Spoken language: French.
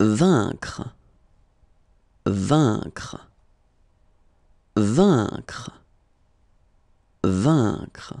vaincre, vaincre, vaincre, vaincre.